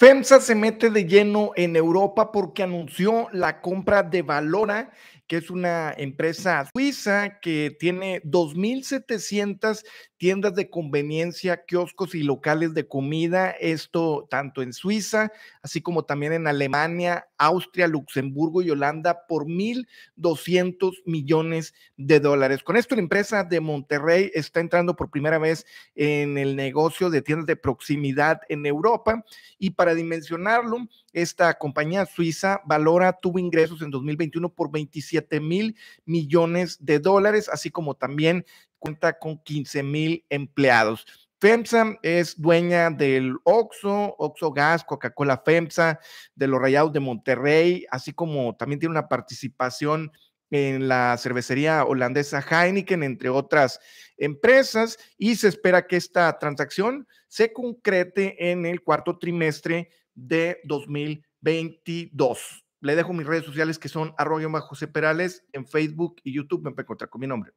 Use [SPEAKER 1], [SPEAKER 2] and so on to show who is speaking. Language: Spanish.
[SPEAKER 1] FEMSA se mete de lleno en Europa porque anunció la compra de Valora, que es una empresa suiza que tiene 2.700 tiendas de conveniencia, kioscos y locales de comida, esto tanto en Suiza, así como también en Alemania, Austria, Luxemburgo y Holanda por 1.200 millones de dólares. Con esto la empresa de Monterrey está entrando por primera vez en el negocio de tiendas de proximidad en Europa y para dimensionarlo, esta compañía suiza valora tuvo ingresos en 2021 por 27 mil millones de dólares, así como también cuenta con 15 mil empleados. FEMSA es dueña del OXO, OXO Gas, Coca-Cola FEMSA, de los Rayados de Monterrey, así como también tiene una participación en la cervecería holandesa Heineken, entre otras empresas, y se espera que esta transacción se concrete en el cuarto trimestre de 2022. Le dejo mis redes sociales que son arroyo en Facebook y YouTube. Me pueden encontrar con mi nombre.